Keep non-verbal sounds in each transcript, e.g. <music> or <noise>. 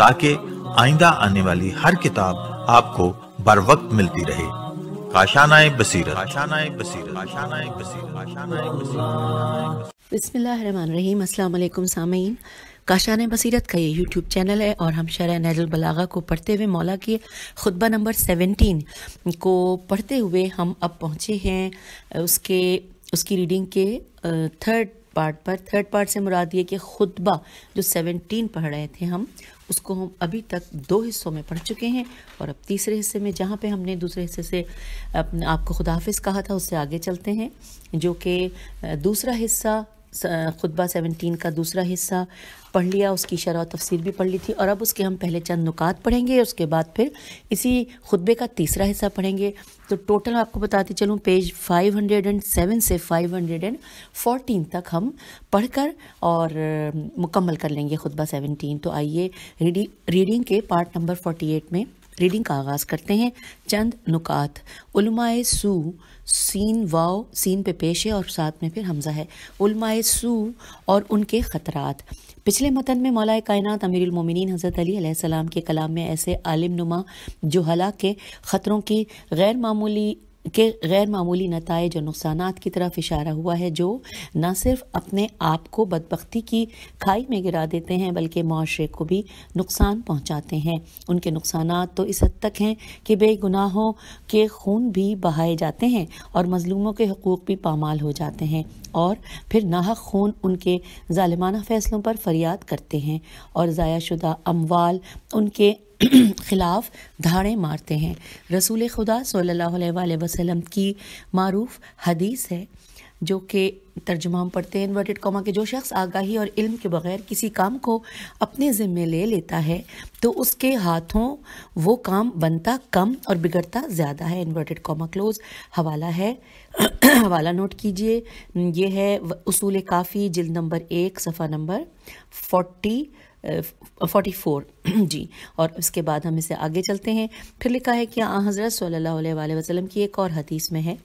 ताकि आइंदा आने वाली हर किताब आपको बर वक्त मिलती रहे काशानाए बसीरत काशानाए बसीरत काशानाए बसीरत काशानाए बसीरत बिस्मिल्लाहिर्रहमानिर्रहीम अस्सलाम वालेकुम सामीन काशान बसीरत का ये यूट्यूब चैनल है और हम शरह नजल बलागा को पढ़ते हुए मौला के खुतबा नंबर सेवेंटीन को पढ़ते हुए हम अब पहुँचे हैं उसके उसकी रीडिंग के थर्ड पार्ट पर थर्ड पार्ट से मुराद ये कि खुतबा जो सेवनटीन पढ़ रहे थे हम उसको हम अभी तक दो हिस्सों में पढ़ चुके हैं और अब तीसरे हिस्से में जहाँ पे हमने दूसरे हिस्से से अपने आपको खुदाफिज कहा था उससे आगे चलते हैं जो कि दूसरा हिस्सा खुतबा सेवनटीन का दूसरा हिस्सा पढ़ लिया उसकी शरह तफसीर भी पढ़ ली थी और अब उसके हम पहले चंद नुकात पढ़ेंगे उसके बाद फिर इसी खुतबे का तीसरा हिस्सा पढ़ेंगे तो टोटल आपको बताते चलूँ पेज 507 से 514 तक हम पढ़कर और मुकम्मल कर लेंगे खुतबा सेवनटीन तो आइए रीडिंग के पार्ट नंबर एट में रीडिंग का आगाज़ करते हैं चंद नुकात उलमाए सू सीन वाओ सीन पे पेश है और साथ में फिर हमजा है उलमाए सू और उनके ख़तरात पिछले मतन में मौलाए अमीरुल अमीरमिन हज़रत अलीसम के कलाम में ऐसे आलिम नुमा जो हला के ख़तरों की गैर मामूली के गैर मामूली नतज और नुकसान की तरफ इशारा हुआ है जो न सिर्फ अपने आप को बदबख्ती की खाई में गिरा देते हैं बल्कि माशरे को भी नुकसान पहुँचाते हैं उनके नुकसान तो इस हद तक हैं कि बेगुनाहों के खून भी बहाए जाते हैं और मजलूमों के हकूक़ भी पामाल हो जाते हैं और फिर नाहक खून उनके ालिमाना फ़ैसलों पर फरियाद करते हैं और ज़ाया शुदा अमवाल उनके ख़िलाफ़ धाड़ें मारते हैं रसूल खुदा सल्लल्लाहु अलैहि वसल्लम की मरूफ़ हदीस है जो कि तर्जुमा पढ़ते हैं इन्वर्टेड कॉमा के जो शख्स आगाही और इल्म के बगैर किसी काम को अपने ज़िम्मे ले लेता है तो उसके हाथों वो काम बनता कम और बिगड़ता ज़्यादा है इन्वर्टेड कॉमा क्लोज हवाला है <clears throat> हवाला नोट कीजिए ये है उसूल काफ़ी जिल नंबर एक सफ़ा नंबर फोर्टी 44 फोर <clears throat> जी और उसके बाद हम इसे आगे चलते हैं फिर लिखा है कि हज़रत सल्ला वसलम की एक और हदीस में है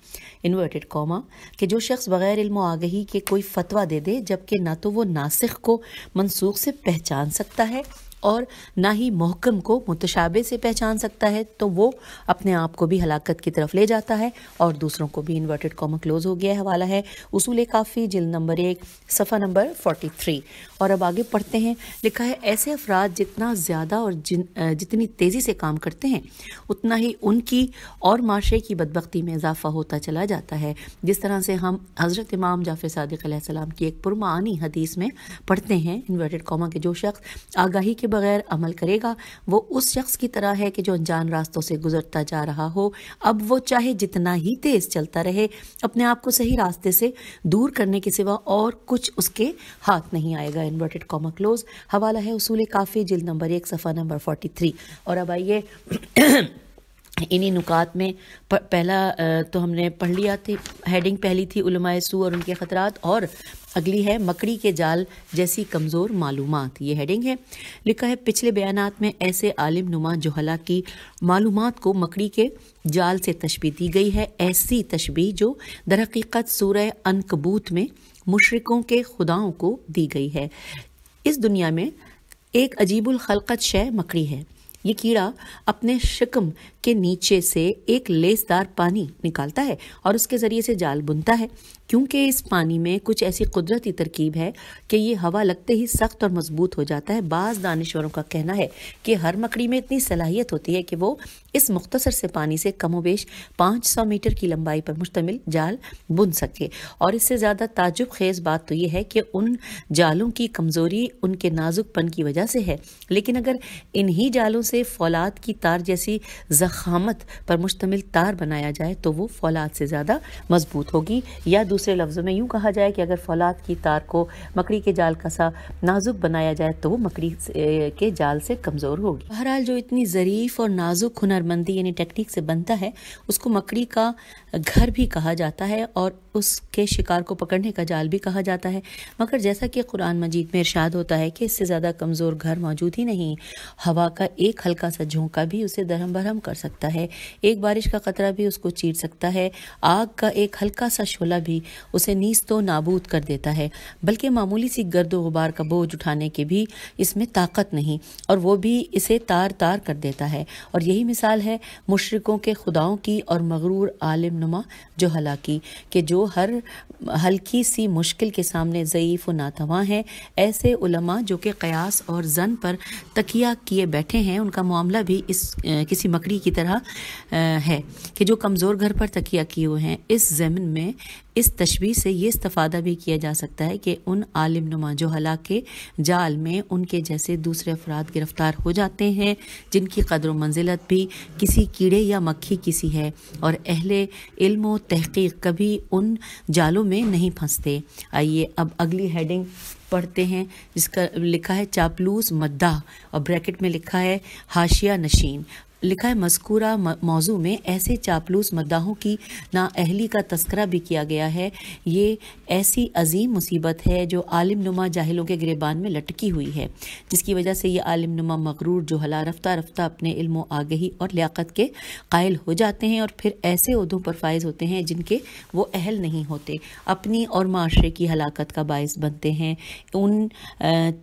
इन्वर्टेड कॉमा कि जो शख्स बग़ैर इल्म आगही के कोई फतवा दे दे जबकि ना तो वो नासिक को मनसूख से पहचान सकता है और ना ही महकम को मुतशाबे से पहचान सकता है तो वो अपने आप को भी हलाकत की तरफ ले जाता है और दूसरों को भी इन्वर्टेड कॉमा क्लोज हो गया हवाला है उसूल काफ़ी जिल नंबर एक सफ़ा नंबर फोर्टी थ्री और अब आगे पढ़ते हैं लिखा है ऐसे अफराद जितना ज़्यादा और जिन जितनी तेज़ी से काम करते हैं उतना ही उनकी और माशरे की बदबकती में इजाफा होता चला जाता है जिस तरह से हम हज़रत इमाम जाफर सदक की एक पुरमानी हदीस में पढ़ते हैं इन्वर्टेड कॉमा के जो शख्स आगाही के बगैर अमल करेगा वो उस शख्स की तरह है कि जो अनजान रास्तों से गुजरता जा रहा हो अब वो चाहे जितना ही तेज चलता रहे अपने आप को सही रास्ते से दूर करने के सिवा और कुछ उसके हाथ नहीं आएगा इन्वर्टेड कॉमा क्लोज हवाला है उसूल काफ़ी जिल नंबर एक सफ़ा नंबर फोर्टी थ्री और अब आइए <clears throat> इन्हीं नुकात में पहला तो हमने पढ़ लिया थी हेडिंग पहली थी सू और उनके ख़तरात और अगली है मकड़ी के जाल जैसी कमज़ोर मालूम ये हेडिंग है लिखा है पिछले बयान में ऐसे आलिम नुमा जोहला की मालूम को मकड़ी के जाल से तशबी दी गई है ऐसी तशबी जो दरक़ीक़त सूरह अनकबूत में मुशरकों के खुदाओं को दी गई है इस दुनिया में एक अजीबुल खलकत शय मकड़ी है ये कीड़ा अपने शिकम के नीचे से एक लेसदार पानी निकालता है और उसके ज़रिए से जाल बुनता है क्योंकि इस पानी में कुछ ऐसी कुदरती तरकीब है कि ये हवा लगते ही सख्त और मजबूत हो जाता है बाज़ दानश्वरों का कहना है कि हर मकड़ी में इतनी सलाहियत होती है कि वो इस मुख्तसर से पानी से बेश पाँच सौ मीटर की लंबाई पर मुश्तमिल जाल बुन सके और इससे ज़्यादा ताजुब खेज़ बात तो ये है कि उन जालों की कमज़ोरी उनके नाजुकपन की वजह से है लेकिन अगर इन्हीं जालों से फौलाद की तार जैसी जखामत पर मुश्तमिल तार बनाया जाए तो वो फौलाद से ज़्यादा मजबूत होगी या दूसरे लफ्ज़ों में यूँ कहा जाए कि अगर फौलाद की तार को मकड़ी के जाल का सा नाजुक बनाया जाए तो वो मकड़ी के जाल से कमज़ोर होगी बहरहाल जो इतनी ज़रीफ़ और नाजुक हुनरमंदी यानी टेक्निक से बनता है उसको मकड़ी का घर भी कहा जाता है और उसके शिकार को पकड़ने का जाल भी कहा जाता है मगर जैसा कि कुरान मजीद में इरशाद होता है कि इससे ज़्यादा कमज़ोर घर मौजूद ही नहीं हवा का एक हल्का सा झोंका भी उसे दरहम बरहम कर सकता है एक बारिश का ख़तरा भी उसको चीर सकता है आग का एक हल्का सा शोला भी उसे नीस तो नाबूद कर देता है बल्कि मामूली सी गर्द गुबार का बोझ उठाने के भी इसमें ताकत नहीं और वो भी इसे तार तार कर देता है और यही मिसाल है मुशरकों के खुदाओं की और मगरूर आलम नुमा जो हलाकी के जो हर हल्की सी मुश्किल के सामने ज़यीफ़ व नातवा हैं ऐसे उलमा जो कि क़यास और जन पर तकिया किए बैठे हैं उनका मामला भी इस किसी मकड़ी की तरह है कि जो कमज़ोर घर पर तकिया किए हुए हैं इस ज़मीन में इस तशबी से ये इस्तफ़ादा भी किया जा सकता है कि उन आलिम नुमा जो हलाक के जाल में उनके जैसे दूसरे अफराद गिरफ़्तार हो जाते हैं जिनकी कदर मंजिलत भी किसी कीड़े या मक्खी किसी है और अहले इल्म तहकीक कभी उन जालों में नहीं फंसते आइए अब अगली हेडिंग पढ़ते हैं जिसका लिखा है चापलूस मद्दा और ब्रैकेट में लिखा है हाशिया नशीन लिखा है मस्कूरा मौजू में ऐसे चापलूस मद्दाहों की अहली का तस्करा भी किया गया है ये ऐसी अजीम मुसीबत है जो आलिम नुमा जाहिलों के गिरबान में लटकी हुई है जिसकी वजह से ये आलिम नुमा मकरूर जो हला रफ्ता रफ्ता अपने इल्म आगही और लियाकत के कायल हो जाते हैं और फिर ऐसे उहदों पर फायज होते हैं जिनके वो अहल नहीं होते अपनी और माशरे की हलाकत का बायस बनते हैं उन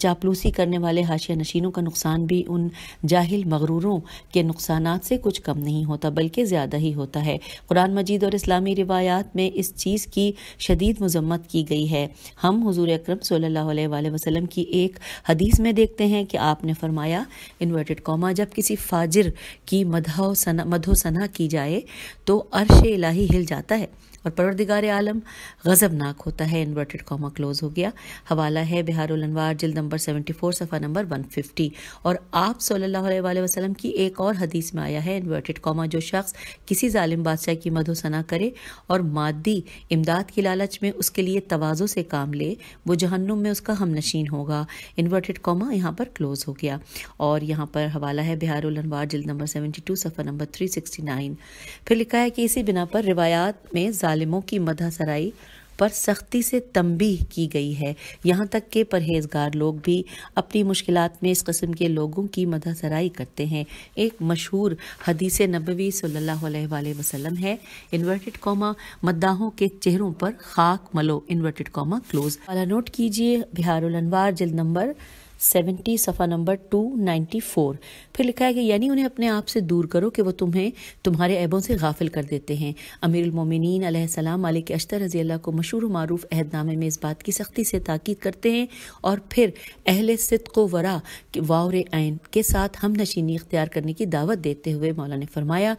चापलूसी करने वाले हाशिया नशीनों का नुकसान भी उन जाहिल मगरूरों के नुकसान नुकसान से कुछ कम नहीं होता बल्कि ज़्यादा ही होता है कुरान मजीद और इस्लामी रिवायात में इस चीज़ की शदीद मजम्मत की गई है हम हजूर अक्रम सल्लाम की एक हदीस में देखते हैं कि आपने फरमाया इन्वर्टेड कॉमा जब किसी फाजिर की मधोसना सना की जाए तो अरश इलाही हिल जाता है और परवरदिगार आलम गज़बनाक होता है इन्वर्टेड कॉमा क्लोज हो गया हवाला है बिहार जिल नंबर सेवेंटी फोर सफ़ा नंबर वन फिफ्टी और आप सल्ला वसलम की एक और हदीस हदीस में आया है इन्वर्टेड कॉमा जो शख्स किसी ालिम बादशाह की मदो सना करे और मादी इमदाद की लालच में उसके लिए तोज़ो से काम ले वो जहन्नुम में उसका हम नशीन होगा इन्वर्टेड कॉमा यहाँ पर क्लोज़ हो गया और यहाँ पर हवाला है बिहार अनवार जल्द नंबर सेवेंटी टू सफ़र नंबर थ्री सिक्सटी नाइन फिर लिखा है कि इसी बिना पर रिवायात में ालिमों की मदह सराई पर सख्ती से तंबी की गई है यहाँ तक के परहेजगार लोग भी अपनी मुश्किल में इस कस्म के लोगों की मदद सराई करते हैं एक मशहूर हदीस नबवी सल्ला वसलम है इन्वर्टेड कॉमा मद्दाहों के चेहरों पर खाक मलो इन्वर्टेड कौमा क्लोज वाला नोट कीजिए बिहार जल्द नंबर सेवेंटी सफ़ा नंबर टू नाइन्टी फोर फिर लिखा है कि यानी उन्हें अपने आप से दूर करो कि वो तुम्हें तुम्हारे ऐबों से गाफिल कर देते हैं अमीरमिन सलाम मालिक अश्तर रजी अल्लाह को मशहूर मरूफ अहदनामे में इस बात की सख्ती से ताकीद करते हैं और फिर अहल सिद्को को वरा वावर आयन के साथ हम नशीनी इख्तियार करने की दावत देते हुए मौलाना ने फरमाया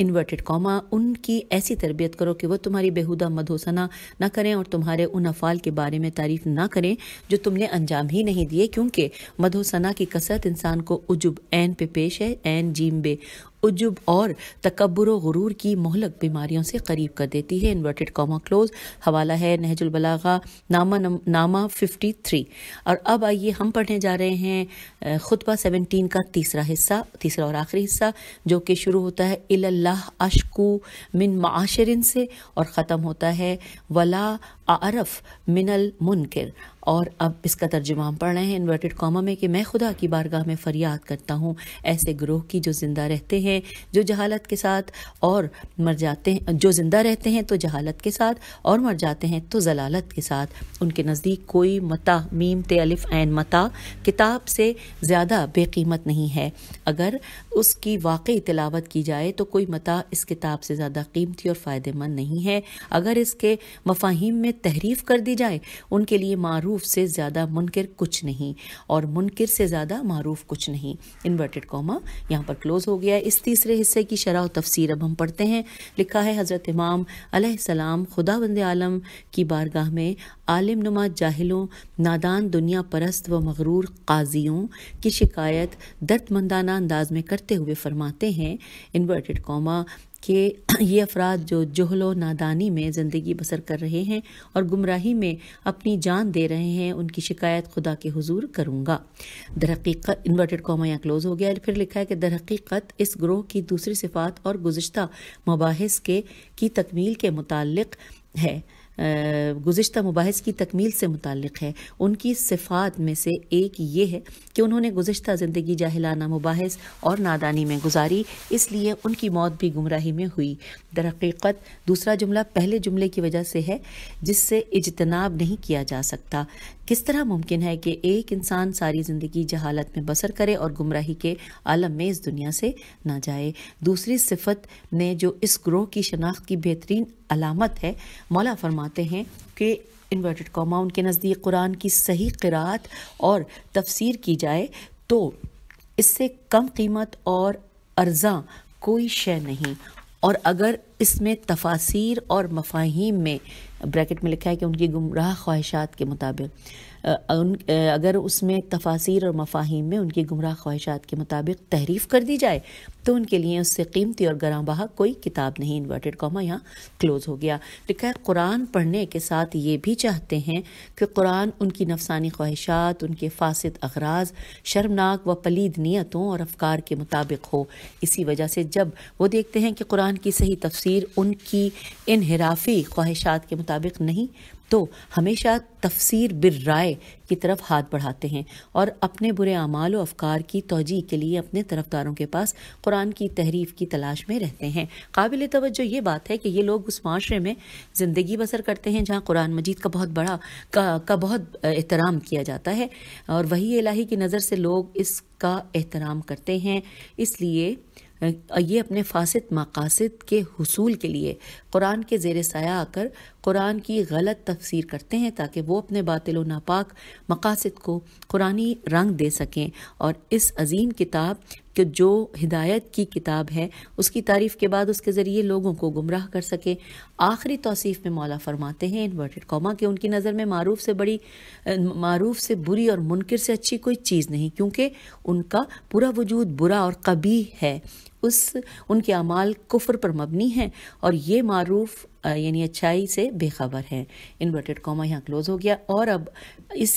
इन्वर्टेड कॉमा उनकी ऐसी तरबियत करो कि वह तुम्हारी बेहुदा मदहोसना न करें और तुम्हारे उन अफ़ाल के बारे में तारीफ ना करें जो तुमने अंजाम ही नहीं दिए क्योंकि मदहोसना की कसरत इंसान को उजुब एन पे पेश है एन जीम बे उजुब और तकबर गुरूर की मोहलक बीमारियों से करीब कर देती है इन्वर्टेड कॉमा क्लोज हवाला है नहजुलबलागा नामा नम, नामा फिफ्टी थ्री और अब आइए हम पढ़ने जा रहे हैं खुतबा सेवनटीन का तीसरा हिस्सा तीसरा और आखिरी हिस्सा जो कि शुरू होता है इल्लाह अशकू मिन माशरिन से और ख़त्म होता है वला आरफ मिनल मुनकर और अब इसका तर्जुमा पढ़ रहे हैं इन्वर्टेड कॉमा में कि मैं खुदा की बारगाह में फरियाद करता हूँ ऐसे ग्रोह की जो ज़िंदा रहते हैं जो जहालत के साथ और मर जाते हैं जो ज़िंदा रहते हैं तो जहालत के साथ और मर जाते हैं तो जलालत के साथ उनके नज़दीक कोई मता मीम तेलिफ आन मता किताब से ज़्यादा बेकीमत नहीं है अगर उसकी वाकई तिलावत की जाए तो कोई मता इस किताब से ज़्यादा कीमती और फ़ायदेमंद नहीं है अगर इसके मफाहिम में तहरीफ कर दी जाए उनके लिए मारूफ से ज़्यादा मुनकर कुछ नहीं और मुनकर से ज़्यादा मारूफ कुछ नहीं इन्वर्टेड कॉमा यहाँ पर क्लोज हो गया है इस तीसरे हिस्से की शराह तफसीर अब हम पढ़ते हैं लिखा है हज़रत इमाम अलैहिस्सलाम खुदा बंद आलम की बारगाह में आलिम नुमा जाहिलों नादान दुनिया परस्त व मगरूर काजियों की शिकायत दर्दमंदाना अंदाज में करते हुए फरमाते हैं इन्वर्टेड कॉमा कि <clears throat> ये अफराद जो जहलो नादानी में ज़िंदगी बसर कर रहे हैं और गुमराही में अपनी जान दे रहे हैं उनकी शिकायत खुदा के हज़ूर करूँगा दरहकीकत इन्वर्टेड कॉमा यहाँ क्लोज हो गया फिर लिखा है कि दरहकीकत इस ग्रोह की दूसरी सिफात और गुज्त मुबास के की तकमील के मुतल है गुज्त मुबास की तकमील से मुतक़ है उनकी सिफ़ात में से एक ये है कि उन्होंने गुज्त ज़िंदगी जाहिलाना मुबास और नादानी में गुजारी इसलिए उनकी मौत भी गुमराही में हुई दरक़ीक़त दूसरा जुमला पहले जुमले की वजह से है जिससे इजतनाब नहीं किया जा सकता किस तरह मुमकिन है कि एक इंसान सारी ज़िंदगी जहालत में बसर करे और गुमराही के आलम में इस दुनिया से ना जाए दूसरी सिफत ने जो इस ग्रोह की शनाख्त की बेहतरीन अलामत है मौला फरमाते हैं कि इन्वर्टेड कॉमा उनके नज़दीक कुरान की सही किरात और तफसीर की जाए तो इससे कम कीमत और अर्जा कोई शय नहीं और अगर इसमें तफासिर और मफाहिम में ब्रैकेट में लिखा है कि उनकी गुमराह ख्वाहिशात के मुताबिक उन अगर उसमें तफासिर और मफाहिम में उनकी गुमराह ख्वाहिशात के मुताबिक तहरीफ कर दी जाए तो उनके लिए उससे कीमती और गरां बहा कोई किताब नहीं इन्वर्टेड कॉमा यहाँ क्लोज हो गया लिखा तो है कुरान पढ़ने के साथ ये भी चाहते हैं कि कुरान उनकी नफसानी ख्वाहिशात उनके फासद अगराज शर्मनाक व पलीद नीयतों और अफकार के मुताबिक हो इसी वजह से जब वो देखते हैं कि कुरान की सही तफसीर उनकी इनहराफी ख्वाहिशात के मुताबिक नहीं तो हमेशा तफसीर बिर राय की तरफ हाथ बढ़ाते हैं और अपने बुरे अमाल अफकार की तोजी के लिए अपने तरफदारों के पास कुरान की तहरीफ की तलाश में रहते हैं काबिल तवज्जो ये बात है कि ये लोग उस माशरे में ज़िंदगी बसर करते हैं जहाँ कुरान मजीद का बहुत बड़ा का, का बहुत एहतराम किया जाता है और वही इलाही की नज़र से लोग इसका एहतराम करते हैं इसलिए ये अपने फासद मकासद के हसूल के लिए कुरान के जेर साया आकर कुरान की गलत तफसीर करते हैं ताकि वो अपने बातिल व नापाक मकासद को कुरानी रंग दे सकें और इस अजीम किताब के जो हिदायत की किताब है उसकी तारीफ़ के बाद उसके ज़रिए लोगों को गुमराह कर सकें आखिरी तोसीफ़ में मौला फरमाते हैं इन्वर्टेड कौमा कि उनकी नज़र में मरूफ से बड़ी मरूफ से बुरी और मुनकर से अच्छी कोई चीज़ नहीं क्योंकि उनका पूरा वजूद बुरा और कभी है उस उनके अमाल कुफर पर मबनी हैं और ये मारूफ यानी अच्छाई से बेखबर हैं इन्वर्टेड कॉमा यहाँ क्लोज हो गया और अब इस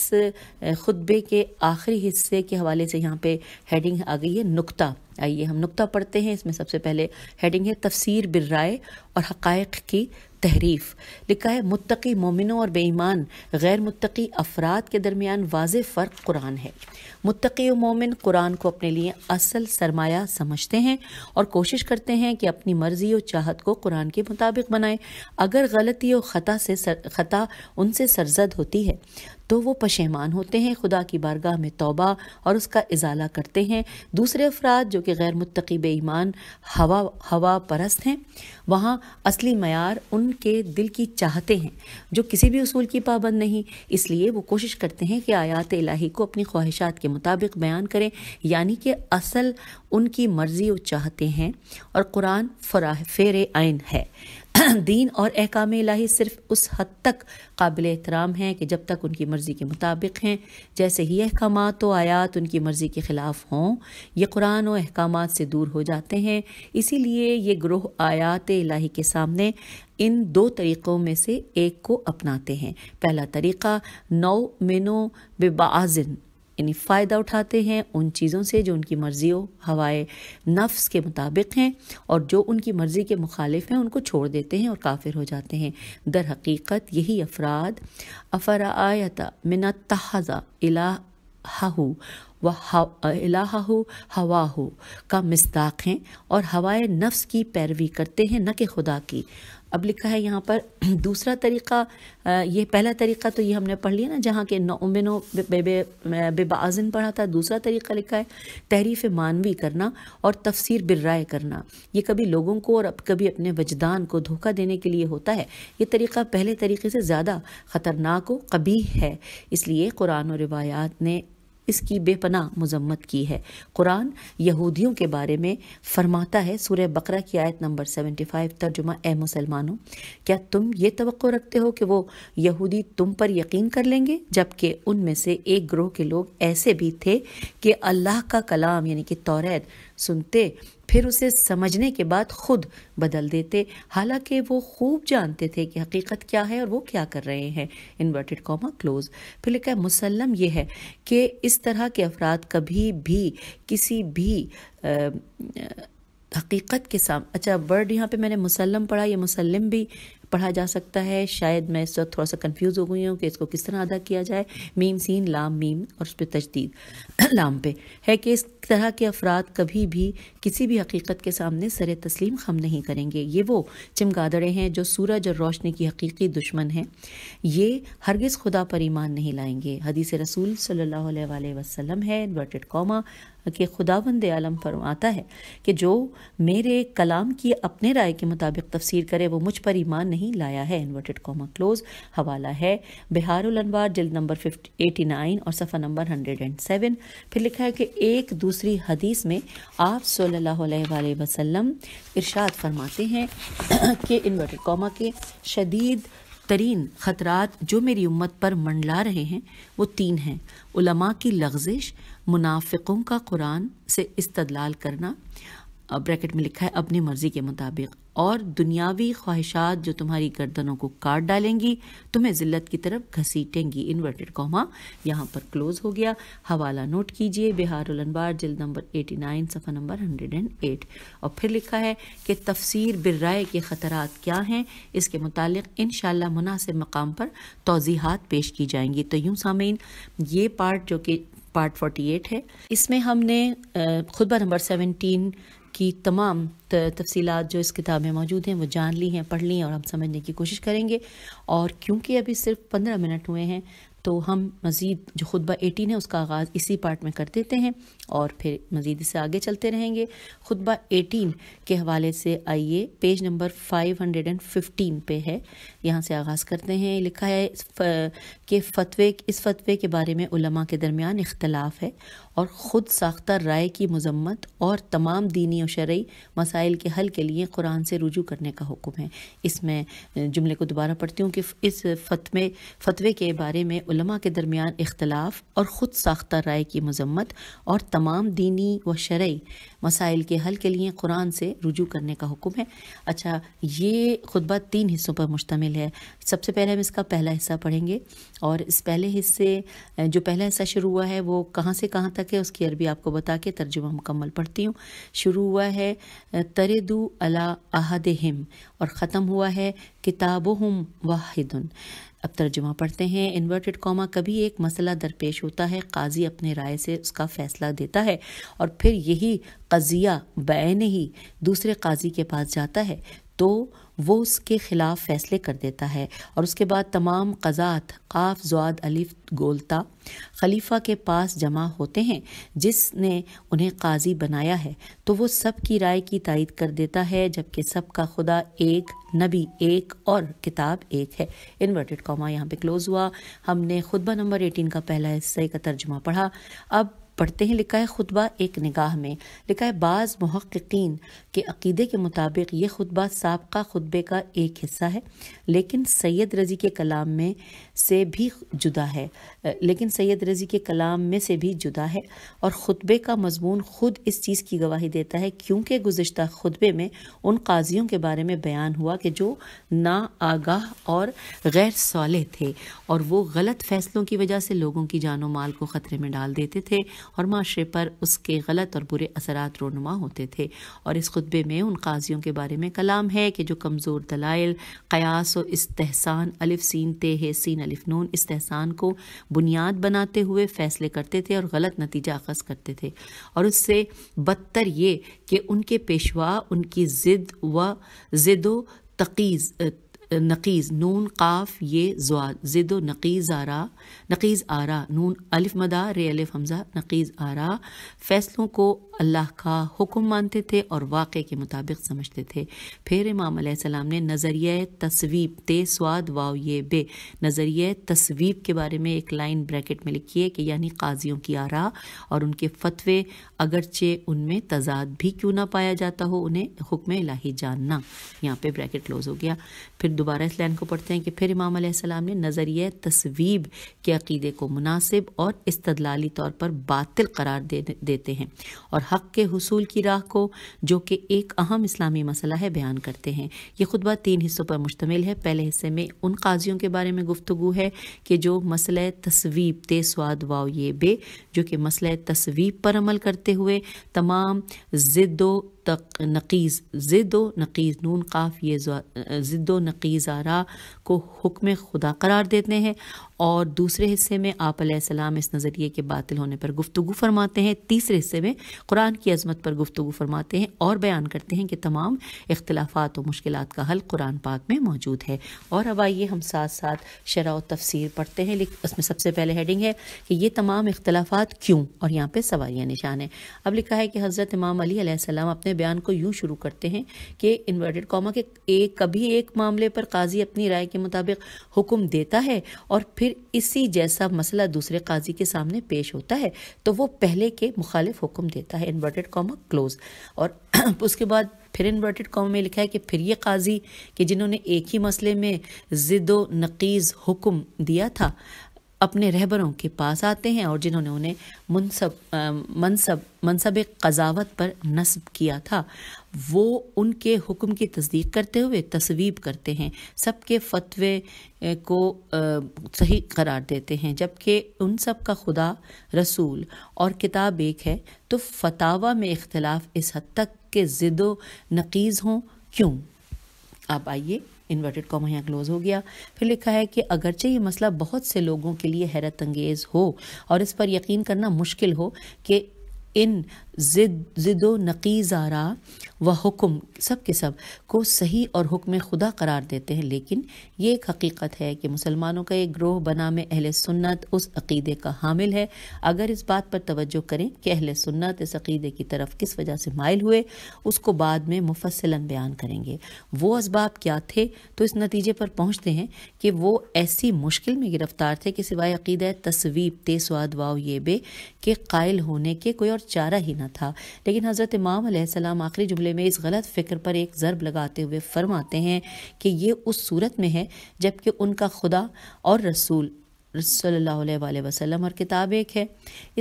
खुतबे के आखिरी हिस्से के हवाले से यहाँ पे हेडिंग आ गई है नुक्ता आइए हम नुक्ता पढ़ते हैं इसमें सबसे पहले हेडिंग है तफसीर बिर्राय और हक़ की तहरीफ लिखा है मुतकी मोमिनों और बेईमान गैर मुतकी अफराद के दरमियान वाज फ़र्क कुरान है मुतकी मोमिन कुरान को अपने लिए असल सरमाया समझते हैं और कोशिश करते हैं कि अपनी मर्जी और चाहत को कुरान के मुताबिक बनाएं अगर गलती और ख़ता से सर, ख़ता उनसे सरजद होती है तो वो पशेमान होते हैं खुदा की बारगाह में तोबा और उसका इजाला करते हैं दूसरे अफराद जो कि गैर मुतकीब ईमान हवा हवा परस्त हैं वहाँ असली मैार उनके दिल की चाहते हैं जो किसी भी असूल की पाबंद नहीं इसलिए वो कोशिश करते हैं कि आयात इलाही को अपनी ख्वाहिशात के मुताबिक बयान करें यानी कि असल उनकी मर्जी वो चाहते हैं और कुरान फरा फेर आयन है <clears throat> दीन और अहकाम इलाही सिर्फ उस हद तक काबिल एहतराम हैं कि जब तक उनकी मर्ज़ी के मुताबिक हैं जैसे ही अहकाम व आयात उनकी मर्ज़ी के ख़िलाफ़ हों ये कुरान और अहकाम से दूर हो जाते हैं इसीलिए ये ग्रोह आयात इलाही के सामने इन दो तरीक़ों में से एक को अपनाते हैं पहला तरीक़ा नौ मिनो बेबाजिन यानी फ़ायदा उठाते हैं उन चीज़ों से जो उनकी मर्ज़ी हो हवाए नफ्स के मुताबिक हैं और जो उनकी मर्ज़ी के मुखालिफ हैं उनको छोड़ देते हैं और काफिर हो जाते हैं दर हकीकत यही अफराद अफरायता मिन तहज़ा इला व इलाहू हवाहू का मस्ताक हैं और हवाए नफ्स की पैरवी करते हैं न कि खुदा की अब लिखा है यहाँ पर <clears throat> दूसरा तरीका ये पहला तरीका तो ये हमने पढ़ लिया ना जहाँ के नौमिनो बेबाजन पढ़ा था दूसरा तरीका लिखा है तहरीफ मानवी करना और तफसीर बिर्राय करना ये कभी लोगों को और कभी अपने वजदान को धोखा देने के लिए होता है ये तरीका पहले तरीके से ज़्यादा ख़तरनाक व है इसलिए कुरान और रिवायात ने इसकी बेपना मजम्मत की है कुरान यहूदियों के बारे में फरमाता है सूर्य बकरा की आयत नंबर 75 तर्जुमा ए मुसलमानों क्या तुम ये तो रखते हो कि वो यहूदी तुम पर यकीन कर लेंगे जबकि उनमें से एक ग्रोह के लोग ऐसे भी थे कि अल्लाह का कलाम यानी कि तौरेद सुनते फिर उसे समझने के बाद खुद बदल देते हालांकि वो खूब जानते थे कि हकीकत क्या है और वो क्या कर रहे हैं इन्वर्टेड कॉमा क्लोज फिर लिखा है मुसलम यह है कि इस तरह के अफराद कभी भी किसी भी आ, आ, हकीकत के साम अच्छा वर्ड यहाँ पे मैंने मुसलम पढ़ा ये मुसलम भी पढ़ा जा सकता है शायद मैं इस वक्त थोड़ा सा कंफ्यूज हो गई हूँ कि इसको किस तरह अदा किया जाए मीम सीन लाम मीम और उस पर तजदीद <clears throat> लाम पे है कि इस तरह के अफराद कभी भी किसी भी हकीकत के सामने सर तस्लीम खम नहीं करेंगे ये वो चमगादड़े हैं जो सूरज और रोशनी की हकीकी दुश्मन हैं ये हरगज़ खुदा पर ईमान नहीं लाएंगे हदीस रसूल सल्ला वसलम है इन्वर्टेड कौमा कि खुदावंद आलम फरमाता है कि जो मेरे कलाम की अपने राय के मुताबिक तफसीर करे वो मुझ पर ईमान नहीं लाया है इन्वर्टेड कॉमा क्लोज हवाला है बिहारवार जल्द नंबर फिफ्टी एटी नाइन और सफ़ा नंबर हंड्रेड एंड सेवन फिर लिखा है कि एक दूसरी हदीस में आप सल्ला वसलम इरशाद फरमाते हैं कि इन्वर्टेड कॉमा के शदीद तरीन ख़तरात जो मेरी उम्मत पर मंडला रहे हैं वो तीन हैं उलमा की लग्जिश मुनाफिकों का कुरान से इस्तदलाल करना ब्रैकेट में लिखा है अपनी मर्ज़ी के मुताबिक और दुनियावी ख्वाहिशात जो तुम्हारी गर्दनों को काट डालेंगी तुम्हें ज़िल्लत की तरफ घसीटेंगी इन्वर्टेड कॉमा यहाँ पर क्लोज हो गया हवाला नोट कीजिए बिहार उलनबार जिल नंबर 89 सफ़ा नंबर 108 और फिर लिखा है कि तफसीर बिर्राय के ख़तरात क्या हैं इसके मुतालिक इन मुनासिब मकाम पर तोज़ीहत पेश की जाएंगी तो यूँ सामीन ये पार्ट जो कि पार्ट 48 है इसमें हमने खुतबा नंबर सेवनटीन की तमाम तफसीलात जो इस किताब में मौजूद हैं वो जान ली हैं पढ़ ली हैं और हम समझने की कोशिश करेंगे और क्योंकि अभी सिर्फ पंद्रह मिनट हुए हैं तो हम मज़ीद जो खुतबा एटीन है उसका आगाज़ इसी पार्ट में कर देते हैं और फिर मज़ीद इसे आगे चलते रहेंगे खुतबा एटीन के हवाले से आइए page number five hundred and fifteen पे है यहाँ से आगाज़ करते हैं लिखा है कि फतवे इस फतवे के बारे में उलमा के दरमियान इख्तलाफ है और ख़ुद साख्ता राय की मजम्मत और तमाम दीनी और शर्य मसाइल के हल के लिए कुरान से रुजू करने का हुक्म है इसमें जुमले को दोबारा पढ़ती हूँ कि इस फतवे फतवे के बारे में उलमा के दरमियान इख्तलाफ और ख़ुद साख्ता राय की मजम्मत और तमाम दीनी व शर्य मसाइल के हल के लिए कुरान से रुजू करने का हुक्म है अच्छा ये खुतबा तीन हिस्सों पर मुश्तमिल है सबसे पहले हम इसका पहला हिस्सा पढ़ेंगे और इस पहले हिस्से जो पहला हिस्सा शुरू हुआ है वो कहाँ से कहाँ तक है उसकी अरबी आपको बता के तर्जुमा मुकम्मल पढ़ती हूँ शुरू हुआ है तरे अला अहद हिम और ख़त्म हुआ है किताब हम वाहिदन अब तर्जुमा पढ़ते हैं इन्वर्टेड कॉमा कभी एक मसला दरपेश होता है काजी अपने राय से उसका फैसला देता है और फिर यही कजिया बैन ही दूसरे काजी के पास जाता है तो वो उसके ख़िलाफ़ फ़ैसले कर देता है और उसके बाद तमाम कज़ात काफ जुआद अलिफ गोलता खलीफा के पास जमा होते हैं जिसने उन्हें काजी बनाया है तो वो सब की राय की तारीद कर देता है जबकि सब का खुदा एक नबी एक और किताब एक है इन्वर्टेड कॉमा यहाँ पे क्लोज़ हुआ हमने खुतबा नंबर एटीन का पहला हिस्से का तर्जमा पढ़ा अब पढ़ते हैं लिखा है खुतबा एक निगाह में लिखा है बाज़ महक्कीन के अकीदे के मुताबिक ये खुतबा सबका खुतबे का एक हिस्सा है लेकिन सैयद रज़ी के कलाम में से भी जुदा है लेकिन सैयद रज़ी के कलाम में से भी जुदा है और ख़ुतबे का मजमून ख़ुद इस चीज़ की गवाही देता है क्योंकि गुज्त खुतबे में उन काजियों के बारे में बयान हुआ कि जो ना आगाह और गैर सौले थे और वो गलत फैसलों की वजह से लोगों की जानो माल को ख़तरे में डाल देते थे और माशरे पर उसके गलत और बुरे असरात रोनुमा होते थे और इस खुतबे में उन काजियों के बारे में कलाम है कि जो कमज़ोर दलाइल क़यास व इसतहसान अलिफ सीन ते है सीन अलिफ नून इसतहसान को बुनियाद बनाते हुए फ़ैसले करते थे और गलत नतीजा अखज़ करते थे और उससे बदतर ये कि उनके पेशवा उनकी ज़िद व ज़िदो तकीज़ नकीज़ नून काफ ये ज़िद नकीज़ आरा नकीज़ आरा नून अलिफ मदा रे अलिफ हमज़ा नकीज़ आरा फैसलों को अल्लाह का हुक्म मानते थे और वाक़े के मुताबिक समझते थे फिर इमाम अलैहिस्सलाम ने नज़रिया तस्वीब ते स्वाद वाव ये बे नज़रिया तस्वीब के बारे में एक लाइन ब्रैकेट में लिखी है कि यानी काजियों की आरा और उनके फतवे अगरचे उनमें तजाद भी क्यों ना पाया जाता हो उन्हें हुक्म इलाही जानना यहाँ पे ब्रैकेट क्लोज हो गया फिर दोबारा इस लाइन को पढ़ते हैं कि फिर इमाम अलैहिस्सलाम ने नज़रिया तस्वीब के अकीदे को मुनासिब और इस्तलाली तौर पर बातिल करार दे देते हैं और और हक के हसूल की राह को जो कि एक अहम इस्लामी मसला है बयान करते हैं ये खुतबा तीन हिस्सों पर मुश्तमिल है पहले हिस्से में उन काजियों के बारे में गुफ्तु है कि जो मसल तस्वीब ते स्वाद वाओ ये बे जो कि मसल तस्वीब पर अमल करते हुए तमाम ज़िद्दो तक नकीज़ जिदो नकीज़ नून काफ ये ज़िद नकीज़ आरा को हुक्म खुदा करार देते हैं और दूसरे हिस्से में आप सलाम इस नज़रिए के बातिल होने पर गुफ्तु फरमाते हैं तीसरे हिस्से में कुरान की अजमत पर गुफ्तु फरमाते हैं और बयान करते हैं कि तमाम इख्लाफा और मुश्किल का हल कुरान पाक में मौजूद है और अब आइए हम साथ साथ शरा तफसीर पढ़ते हैं लेकिन उसमें सबसे पहले हेडिंग है कि ये तमाम इख्तलाफात क्यों और यहाँ पर सवालिया निशान है अब लिखा है कि हज़रत इमाम अली अपने अपने बयान को यूं शुरू करते हैं कि इन्वर्टेड कॉमा के एक कभी एक मामले पर काजी अपनी राय के मुताबिक हुक्म देता है और फिर इसी जैसा मसला दूसरे काजी के सामने पेश होता है तो वो पहले के मुखालिफ हुक्म देता है इन्वर्टेड कॉमा क्लोज और <clears throat> उसके बाद फिर इन्वर्टेड कॉम में लिखा है कि फिर ये काजी कि जिन्होंने एक ही मसले में जिदो नकीज़ हुक्म दिया था अपने रहबरों के पास आते हैं और जिन्होंने उन्हें मनसब मनसब मनसब कजावत पर नस्ब किया था वो उनके हुक्म की तस्दीक करते हुए तस्वीब करते हैं सबके फतवे को सही करार देते हैं जबकि उन सब का खुदा रसूल और किताब एक है तो फतावा में इख्तलाफ इस हद तक के ज़िदो नकीज़ हों क्यों आप आइए इन्वर्टेड कॉमा यहाँ क्लोज हो गया फिर लिखा है कि अगरचे ये मसला बहुत से लोगों के लिए हैरत अंगेज़ हो और इस पर यकीन करना मुश्किल हो कि इन जिद जिदो नकीज़ारा व हुक्म सब के सब को सही और हुक्म खुदा करार देते हैं लेकिन ये एक हकीकत है कि मुसलमानों का एक ग्रोह बना में अहल सुन्नत उस अकीदे का हामिल है अगर इस बात पर तवज्जो करें कि अहल सुन्नत इस अकीदे की तरफ किस वजह से मायल हुए उसको बाद में मुफसलन बयान करेंगे वो इसबाब क्या थे तो इस नतीजे पर पहुँचते हैं कि वो ऐसी मुश्किल में गिरफ्तार थे कि सिवाय अकीद तस्वीब ते स्वाद वाव ये बे के कायल होने के कोई और चारा ही ना था लेकिन हज़रत इमाम आखिरी जुमले बारे में इस गलत फ़िक्र पर एक ज़रब लगाते हुए फरमाते हैं कि ये उस सूरत में है जबकि उनका खुदा और रसूल सल्लल्लाहु अलैहि वसल्लम और किताब एक है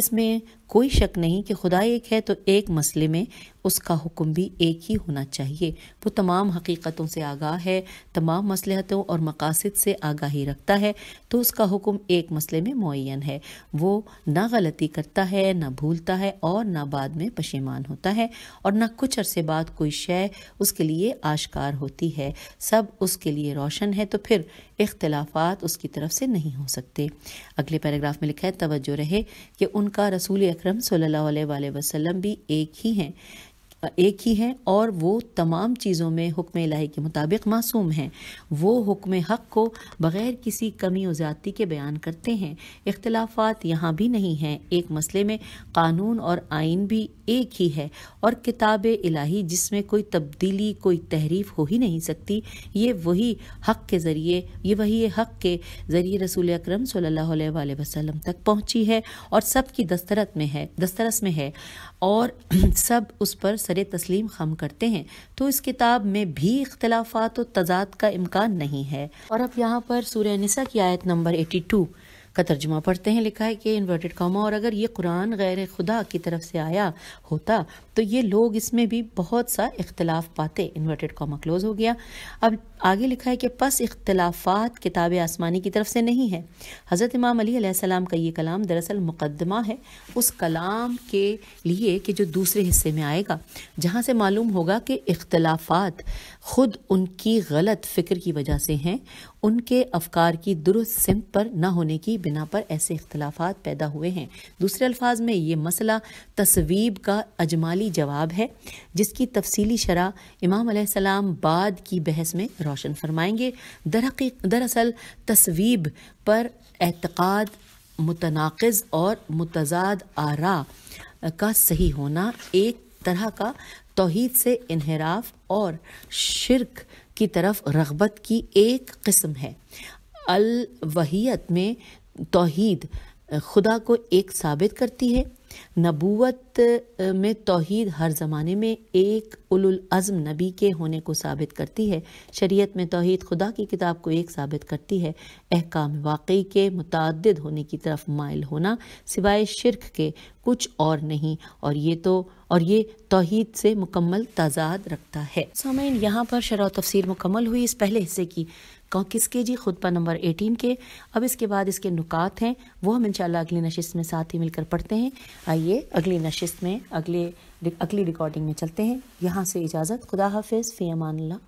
इसमें कोई शक नहीं कि खुदा एक है तो एक मसले में उसका हुक्म भी एक ही होना चाहिए वो तमाम हकीकतों से आगाह है तमाम मसलहतों और मकासद से आगाही रखता है तो उसका हुक्म एक मसले में मुन है वो ना गलती करता है ना भूलता है और ना बाद में पशेमान होता है और ना कुछ अरसे बाद कोई शय उसके लिए आश्कार होती है सब उसके लिए रोशन है तो फिर इख्तलाफात उसकी तरफ से नहीं हो सकते अगले पैराग्राफ में लिखा है तवज्जो रहे कि उनका रसूल अकरम सल्लल्लाहु अलैहि वसल्लम भी एक ही हैं एक ही है और वो तमाम चीज़ों में हुक्म इलाही के मुताबिक मासूम हैं वो हुक्म हक़ को बग़ैर किसी कमी व ज़्यादती के बयान करते हैं इख्तलाफात यहाँ भी नहीं हैं एक मसले में कानून और आइन भी एक ही है और किताब इलाही जिसमें कोई तब्दीली कोई तहरीफ हो ही नहीं सकती ये वही हक़ के ज़रिए ये वही हक़ के ज़रिए रसूल अक्रम सल्ला वसम तक पहुँची है और सब की दस्तरत में है दस्तरस में है और <clears throat> सब उस पर सर तस्लीम खम करते हैं तो इस किताब में भी इख्तलाफात और तजाद का इम्कान नहीं है और अब यहाँ पर सूर्य निसा की आयत नंबर एटी टू का तर्जुमा पढ़ते हैं लिखा है कि इन्वर्टेड कॉमा और अगर ये कुरान गैर खुदा की तरफ से आया होता तो ये लोग इसमें भी बहुत सा इख्तलाफ पाते इन्वर्टेड कॉमा क्लोज हो गया अब आगे लिखा है कि पस इख्तलाफात किताब आसमानी की तरफ से नहीं है हज़रत इमाम अली सलाम का ये कलाम दरअसल मुकदमा है उस कलाम के लिए कि जो दूसरे हिस्से में आएगा जहाँ से मालूम होगा कि इख्तलाफात ख़ुद उनकी गलत फ़िक्र की वजह से हैं उनके अफकार की दुरुस्त सिमत पर ना होने की बिना पर ऐसे इख्तलाफात पैदा हुए हैं दूसरे अल्फाज में ये मसला तस्वीब का अजमाली जवाब है जिसकी तफसीली शरह इमाम बाद की बहस में रौ रोशन फरमाएंगे दरअसल तस्वीब पर एतक़ाद मुतनाक़ और मुतजाद आरा का सही होना एक तरह का तोहद से इनहराफ और शिरक की तरफ रगबत की एक किस्म है अलवहीत में तोहद खुदा को एक साबित करती है नबूत में तोहद हर ज़माने में एक उलुलज़म नबी के होने को साबित करती है शरीयत में तोहद खुदा की किताब को एक साबित करती है अहकाम वाकई के मुतद होने की तरफ मायल होना सिवाय शिरक के कुछ और नहीं और ये तो और ये तोहद से मुकम्मल तजाद रखता है सामीन यहाँ पर शराह तफसर मुकम्मल हुई इस पहले हिस्से की किसके जी खुतबा नंबर एटीन के अब इसके बाद इसके नुकात हैं वो हम इंशाल्लाह अगली नशिस्त में साथ ही मिलकर पढ़ते हैं आइए अगली नशिस्त में अगले अगली रिकॉर्डिंग में चलते हैं यहाँ से इजाज़त खुदा हाफिज़ फ़ी अमान